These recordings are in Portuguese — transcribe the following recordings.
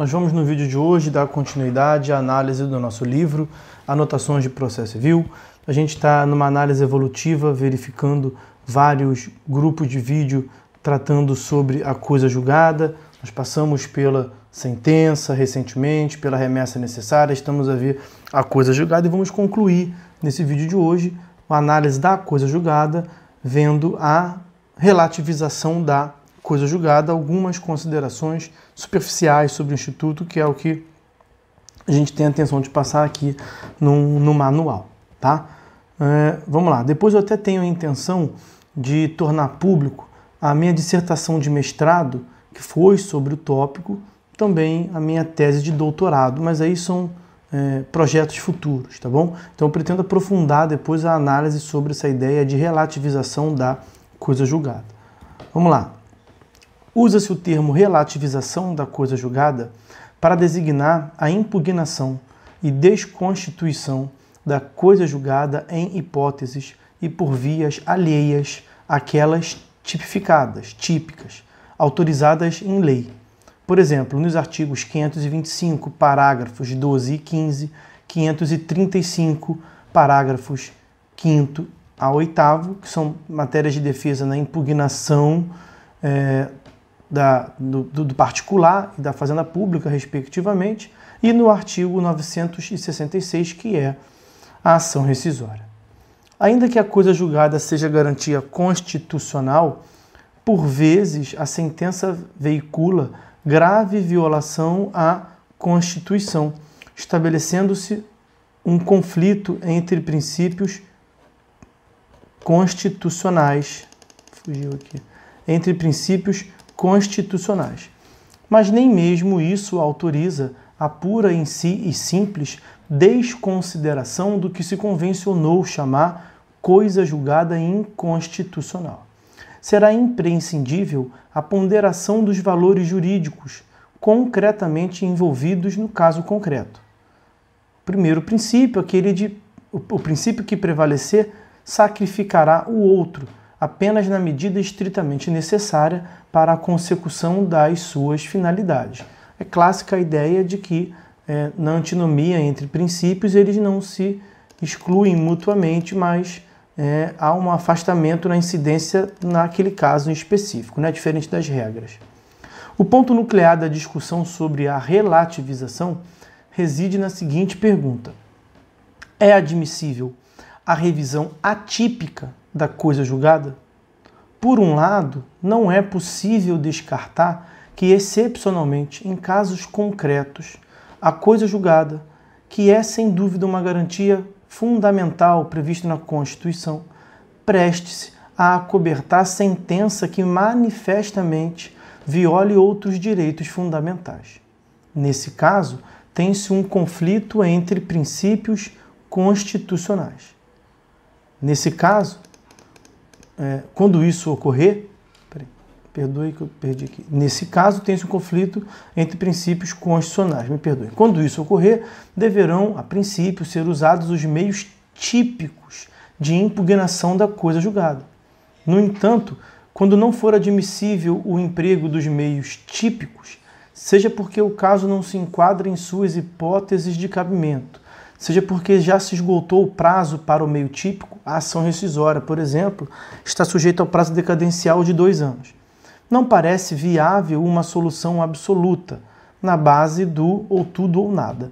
nós vamos no vídeo de hoje dar continuidade à análise do nosso livro Anotações de Processo Civil. A gente está numa análise evolutiva verificando vários grupos de vídeo tratando sobre a coisa julgada. Nós passamos pela sentença recentemente, pela remessa necessária, estamos a ver a coisa julgada e vamos concluir nesse vídeo de hoje a análise da coisa julgada, vendo a relativização da coisa julgada, algumas considerações superficiais sobre o Instituto, que é o que a gente tem a intenção de passar aqui no, no manual, tá? É, vamos lá. Depois eu até tenho a intenção de tornar público a minha dissertação de mestrado, que foi sobre o tópico, também a minha tese de doutorado, mas aí são é, projetos futuros, tá bom? Então eu pretendo aprofundar depois a análise sobre essa ideia de relativização da coisa julgada. Vamos lá. Usa-se o termo relativização da coisa julgada para designar a impugnação e desconstituição da coisa julgada em hipóteses e por vias alheias àquelas tipificadas, típicas, autorizadas em lei. Por exemplo, nos artigos 525, parágrafos 12 e 15, 535, parágrafos 5 a 8, que são matérias de defesa na impugnação é, da, do, do, particular e da fazenda pública, respectivamente, e no artigo 966, que é a ação rescisória. Ainda que a coisa julgada seja garantia constitucional, por vezes a sentença veicula grave violação à Constituição, estabelecendo-se um conflito entre princípios constitucionais, fugiu aqui, entre princípios constitucionais. Mas nem mesmo isso autoriza a pura em si e simples desconsideração do que se convencionou chamar coisa julgada inconstitucional. Será imprescindível a ponderação dos valores jurídicos concretamente envolvidos no caso concreto. O primeiro princípio, aquele de o princípio que prevalecer sacrificará o outro apenas na medida estritamente necessária para a consecução das suas finalidades. É clássica a ideia de que é, na antinomia entre princípios eles não se excluem mutuamente, mas é, há um afastamento na incidência naquele caso específico, né? diferente das regras. O ponto nuclear da discussão sobre a relativização reside na seguinte pergunta: É admissível a revisão atípica da coisa julgada? Por um lado, não é possível descartar que, excepcionalmente, em casos concretos, a coisa julgada, que é sem dúvida uma garantia fundamental prevista na Constituição, preste-se a acobertar sentença que manifestamente viole outros direitos fundamentais. Nesse caso, tem-se um conflito entre princípios constitucionais. Nesse caso, é, quando isso ocorrer, peraí, perdoe que eu perdi aqui, nesse caso tem-se um conflito entre princípios constitucionais, me perdoe. Quando isso ocorrer, deverão, a princípio, ser usados os meios típicos de impugnação da coisa julgada. No entanto, quando não for admissível o emprego dos meios típicos, seja porque o caso não se enquadra em suas hipóteses de cabimento, seja porque já se esgotou o prazo para o meio típico, a ação rescisória, por exemplo, está sujeita ao prazo decadencial de dois anos. Não parece viável uma solução absoluta, na base do ou tudo ou nada.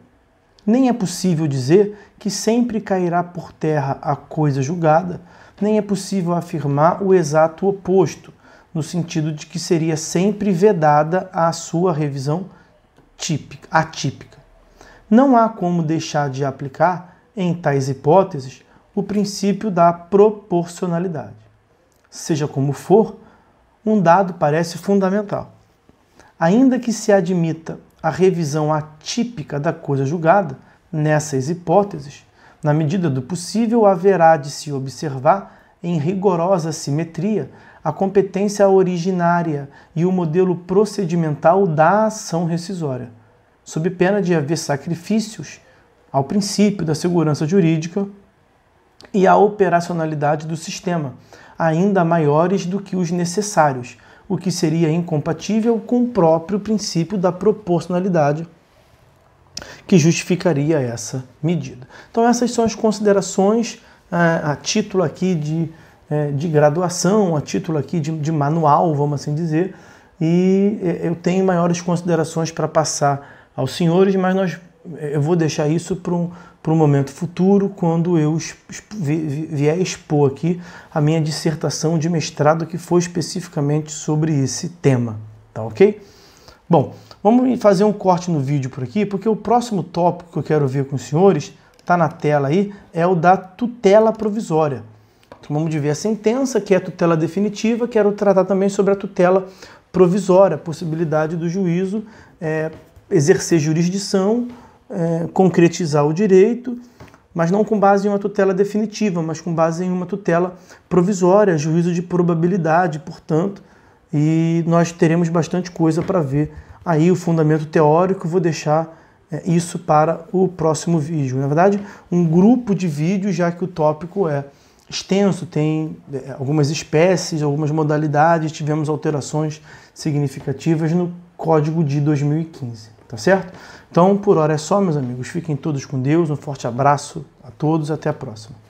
Nem é possível dizer que sempre cairá por terra a coisa julgada, nem é possível afirmar o exato oposto, no sentido de que seria sempre vedada a sua revisão típica, atípica não há como deixar de aplicar, em tais hipóteses, o princípio da proporcionalidade. Seja como for, um dado parece fundamental. Ainda que se admita a revisão atípica da coisa julgada, nessas hipóteses, na medida do possível, haverá de se observar, em rigorosa simetria, a competência originária e o modelo procedimental da ação rescisória sob pena de haver sacrifícios ao princípio da segurança jurídica e à operacionalidade do sistema, ainda maiores do que os necessários, o que seria incompatível com o próprio princípio da proporcionalidade que justificaria essa medida. Então, essas são as considerações a, é, a título aqui de, é, de graduação, a título aqui de, de manual, vamos assim dizer, e é, eu tenho maiores considerações para passar aos senhores, mas nós, eu vou deixar isso para um, para um momento futuro, quando eu vier expor aqui a minha dissertação de mestrado, que foi especificamente sobre esse tema. Tá ok? Bom, vamos fazer um corte no vídeo por aqui, porque o próximo tópico que eu quero ver com os senhores, está na tela aí, é o da tutela provisória. Então vamos ver a sentença, que é a tutela definitiva, quero tratar também sobre a tutela provisória, a possibilidade do juízo é, exercer jurisdição, é, concretizar o direito, mas não com base em uma tutela definitiva, mas com base em uma tutela provisória, juízo de probabilidade, portanto, e nós teremos bastante coisa para ver aí o fundamento teórico, vou deixar é, isso para o próximo vídeo. Na verdade, um grupo de vídeos, já que o tópico é extenso, tem é, algumas espécies, algumas modalidades, tivemos alterações significativas no código de 2015 tá certo? Então, por hora é só, meus amigos. Fiquem todos com Deus. Um forte abraço a todos. Até a próxima.